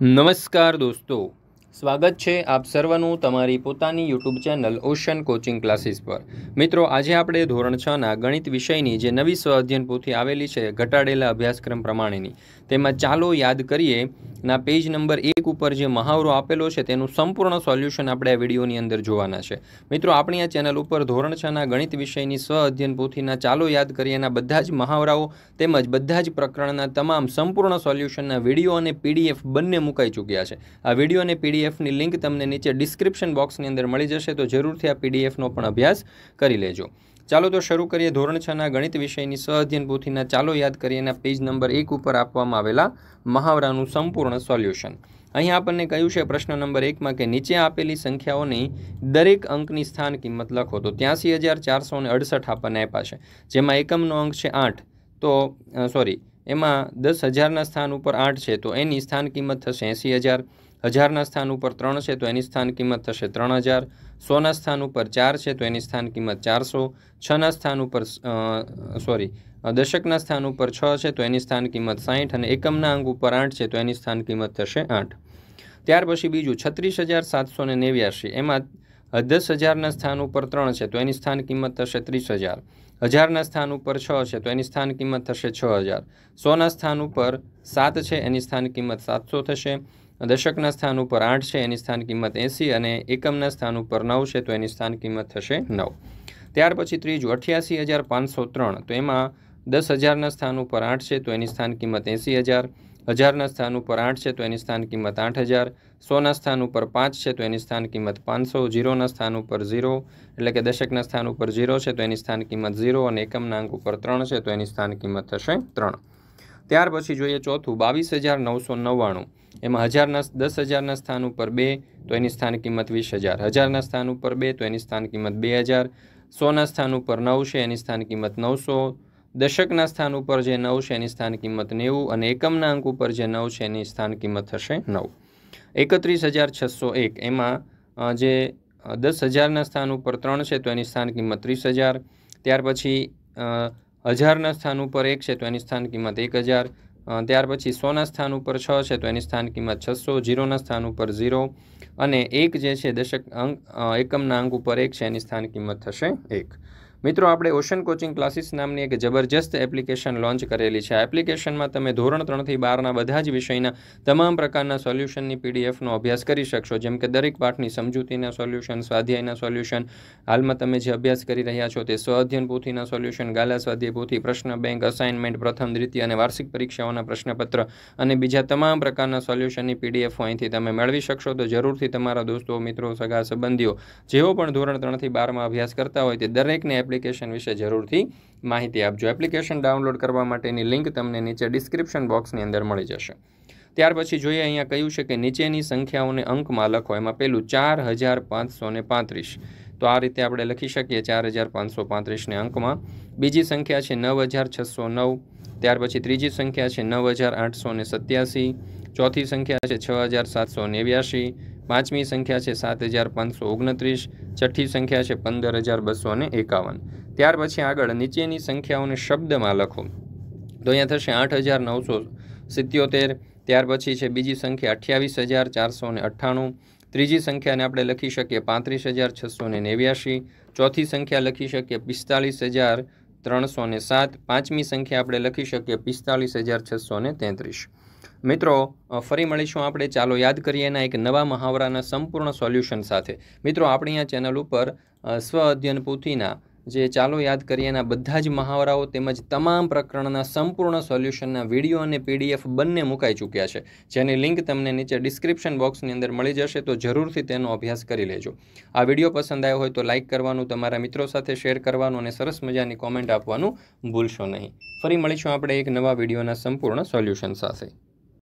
નમસ્કાર દોસ્તો સ્વાગત છે આપ સર્વનું તમારી પોતાની YouTube channel Ocean Coaching Classes પર મિત્રો આજે આપણે ધોરણ છના ગણિત વિષયની જે નવી સ્વ અધ્યયન પોથી આવેલી છે ઘટાડેલા અભ્યાસક્રમ પ્રમાણેની તેમાં ચાલો યાદ કરીએ ના પેજ નંબર એક ઉપર જે મહાવરો આપેલો છે તેનું સંપૂર્ણ સોલ્યુશન આપણે આ વિડીયોની અંદર જોવાના છે મિત્રો આપણી આ ચેનલ ઉપર ધોરણ છના ગણિત વિષયની સ્વ અધ્યયન પોથીના ચાલો યાદ કરીએના બધા જ મહાવરાઓ તેમજ બધા જ પ્રકરણના તમામ સંપૂર્ણ સોલ્યુશનના વિડીયો અને પીડીએફ બંને મુકાઈ ચૂક્યા છે આ વિડીયો અને પીડીએફની લિંક તમને નીચે ડિસ્ક્રિપ્શન બોક્સની અંદર મળી જશે તો જરૂરથી આ પીડીએફનો પણ અભ્યાસ કરી લેજો ચાલો તો શરૂ કરીએ ધોરણ છના ગણિત વિષયની સહઅધ્યયન પોથીના ચાલો યાદ કરીએના પેજ નંબર એક ઉપર આપવામાં આવેલા મહાવરાનું સંપૂર્ણ સોલ્યુશન અહીં આપણને કહ્યું છે પ્રશ્ન નંબર એકમાં કે નીચે આપેલી સંખ્યાઓની દરેક અંકની સ્થાન કિંમત લખો તો ત્યાંસી હજાર ચારસો ને અડસઠ આપણને આપ્યા છે જેમાં એકમનો અંક છે આઠ તો સોરી એમાં દસ હજારના સ્થાન ઉપર આઠ છે તો એની સ્થાન કિંમત થશે એંસી હજાર હજારના સ્થાન ઉપર ત્રણ છે તો એની સ્થાન કિંમત થશે ત્રણ હજાર સોના સ્થાન ઉપર ચાર છે તો એની સ્થાન કિંમત ચારસો છના સ્થાન ઉપર સોરી દશકના સ્થાન ઉપર છ છે તો એની સ્થાન કિંમત સાહીઠ અને એકમના અંગ ઉપર આઠ છે તો એની સ્થાન કિંમત થશે આઠ ત્યાર પછી બીજું છત્રીસ હજાર સાતસો ને નેવ્યાસી એમાં દસ હજારના સ્થાન ઉપર ત્રણ છે તો એની સ્થાન કિંમત થશે ત્રીસ હજાર હજારના સ્થાન ઉપર છ છે તો એની સ્થાન કિંમત થશે છ હજાર સોના સ્થાન ઉપર સાત છે એની સ્થાન કિંમત સાતસો થશે દશકના સ્થાન ઉપર આઠ છે એની સ્થાન કિંમત એંસી અને એકમના સ્થાન ઉપર નવ છે તો એની સ્થાન કિંમત થશે નવ ત્યાર પછી ત્રીજું અઠ્યાસી હજાર પાંચસો ત્રણ તો એમાં દસ હજારના સ્થાન ઉપર આઠ છે તો એની સ્થાન કિંમત એંસી હજાર હજારના સ્થાન ઉપર આઠ છે તો એની સ્થાન કિંમત આઠ હજાર સોના સ્થાન ઉપર પાંચ છે તો એની સ્થાન કિંમત પાંચસો ઝીરોના સ્થાન ઉપર ઝીરો એટલે કે દશકના સ્થાન ઉપર ઝીરો છે તો એની સ્થાન કિંમત ઝીરો અને એકમના અંક ઉપર ત્રણ છે તો એની સ્થાન કિંમત થશે ત્રણ ત્યાર પછી જોઈએ ચોથું બાવીસ હજાર નવસો નવ્વાણું એમાં હજારના દસ હજારના સ્થાન ઉપર બે તો એની સ્થાન કિંમત વીસ હજાર હજારના સ્થાન ઉપર બે તો એની સ્થાન કિંમત બે હજાર સોના સ્થાન ઉપર નવ છે એની સ્થાન કિંમત નવસો દશકના સ્થાન ઉપર જે નવ છે એની સ્થાન કિંમત નેવું અને એકમના અંક ઉપર જે નવ છે એની સ્થાન કિંમત થશે નવ એકત્રીસ હજાર છસો એક એમાં જે દસ હજારના સ્થાન ઉપર ત્રણ છે તો એની સ્થાન કિંમત ત્રીસ હજાર ત્યાર પછી હજારના સ્થાન ઉપર એક છે તો એની સ્થાન કિંમત એક હજાર ત્યાર પછી સોના સ્થાન ઉપર છ છે તો એની સ્થાન કિંમત છસો જીરોના સ્થાન ઉપર ઝીરો અને એક જે છે દશક અંક એકમના અંક ઉપર એક છે એની સ્થાન કિંમત થશે એક મિત્રો આપણે ઓશન કોચિંગ ક્લાસીસ નામની એક જબરજસ્ત એપ્લિકેશન લોન્ચ કરેલી છે આ એપ્લિકેશનમાં તમે ધોરણ ત્રણથી બારના બધા જ વિષયના તમામ પ્રકારના સોલ્યુશનની પીડીએફનો અભ્યાસ કરી શકશો જેમ કે દરેક પાઠની સમજૂતીના સોલ્યુશન સ્વાધ્યાયના સોલ્યુશન હાલમાં તમે જે અભ્યાસ કરી રહ્યા છો તે સ્વાધ્યન પોથીના સોલ્યુશન ગાલા સ્વાધ્યાય પોથી પ્રશ્ન બેંક અસાઇનમેન્ટ પ્રથમ દ્વિતીય અને વાર્ષિક પરીક્ષાઓના પ્રશ્નપત્ર અને બીજા તમામ પ્રકારના સોલ્યુશનની પીડીએફ અહીંથી તમે મેળવી શકશો તો જરૂરથી તમારા દોસ્તો મિત્રો સગા સંબંધીઓ જેઓ પણ ધોરણ ત્રણથી બારમાં અભ્યાસ કરતા હોય તે દરેકને એપ્લિકેશન વિશે જરૂરથી માહિતી આપજો એપ્લિકેશન ડાઉનલોડ કરવા માટેની લિંક તમને નીચે ડિસ્ક્રિપ્શન બોક્સની અંદર મળી જશે ત્યાર પછી જોઈએ અહીંયા કહ્યું છે કે નીચેની સંખ્યાઓને અંકમાં લખો એમાં પહેલું ચાર હજાર પાંચસો પાંત્રીસ તો આ રીતે આપણે લખી શકીએ ચાર હજાર પાંચસો પાંત્રીસને અંકમાં બીજી સંખ્યા છે નવ હજાર છસો નવ ત્યાર પછી ત્રીજી સંખ્યા છે નવ હજાર આઠસો ને સત્યાસી ચોથી સંખ્યા છે છ હજાર સાતસો નેવ્યાસી પાંચમી સંખ્યા છે સાત હજાર પાંચસો ઓગણત્રીસ છઠ્ઠી સંખ્યા છે પંદર હજાર બસો અને એકાવન ત્યાર પછી આગળ નીચેની સંખ્યાઓને શબ્દમાં લખો તો અહીંયા થશે આઠ હજાર નવસો સિત્યોતેર ત્યાર પછી છે બીજી સંખ્યા અઠ્યાવીસ હજાર ચારસો ને અઠ્ઠાણું ત્રીજી સંખ્યાને આપણે લખી શકીએ પાંત્રીસ હજાર છસો ને નેવ્યાશી ચોથી સંખ્યા લખી શકીએ પિસ્તાલીસ હજાર ત્રણસો ને સાત પાંચમી સંખ્યા આપણે લખી શકીએ પિસ્તાલીસ હજાર છસો ને તેત્રીસ મિત્રો ફરી મળીશું આપણે ચાલો યાદ કરીએ એક નવા મહાવરાના સંપૂર્ણ સોલ્યુશન સાથે મિત્રો આપણી આ ચેનલ ઉપર સ્વ અધ્યયન પોથીના જે ચાલો યાદ કરીએ એના બધા જ મહાવરાઓ તેમજ તમામ પ્રકરણના સંપૂર્ણ સોલ્યુશનના વિડીયો અને પીડીએફ બંને મુકાઈ ચૂક્યા છે જેની લિંક તમને નીચે ડિસ્ક્રિપ્શન બોક્સની અંદર મળી જશે તો જરૂરથી તેનો અભ્યાસ કરી લેજો આ વિડીયો પસંદ આવ્યો હોય તો લાઇક કરવાનું તમારા મિત્રો સાથે શેર કરવાનું અને સરસ મજાની કોમેન્ટ આપવાનું ભૂલશો નહીં ફરી મળીશું આપણે એક નવા વિડીયોના સંપૂર્ણ સોલ્યુશન સાથે